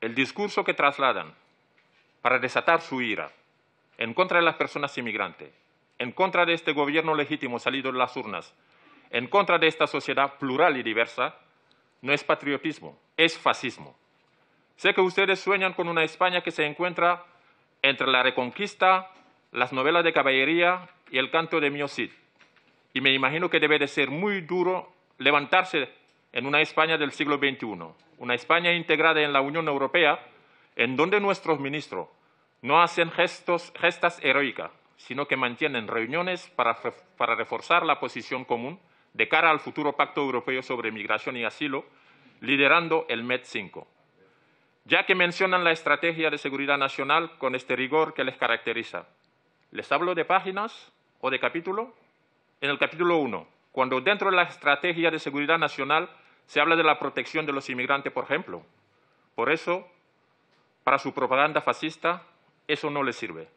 el discurso que trasladan para desatar su ira en contra de las personas inmigrantes, en contra de este gobierno legítimo salido de las urnas, en contra de esta sociedad plural y diversa, no es patriotismo, es fascismo. Sé que ustedes sueñan con una España que se encuentra entre la Reconquista, las novelas de caballería y el canto de Cid. Y me imagino que debe de ser muy duro levantarse en una España del siglo XXI, una España integrada en la Unión Europea, en donde nuestros ministros no hacen gestos, gestas heroicas, sino que mantienen reuniones para, para reforzar la posición común de cara al futuro Pacto Europeo sobre Migración y Asilo, liderando el MED5. Ya que mencionan la estrategia de seguridad nacional con este rigor que les caracteriza, ¿les hablo de páginas o de capítulo? En el capítulo 1, cuando dentro de la estrategia de seguridad nacional se habla de la protección de los inmigrantes, por ejemplo. Por eso, para su propaganda fascista, eso no le sirve.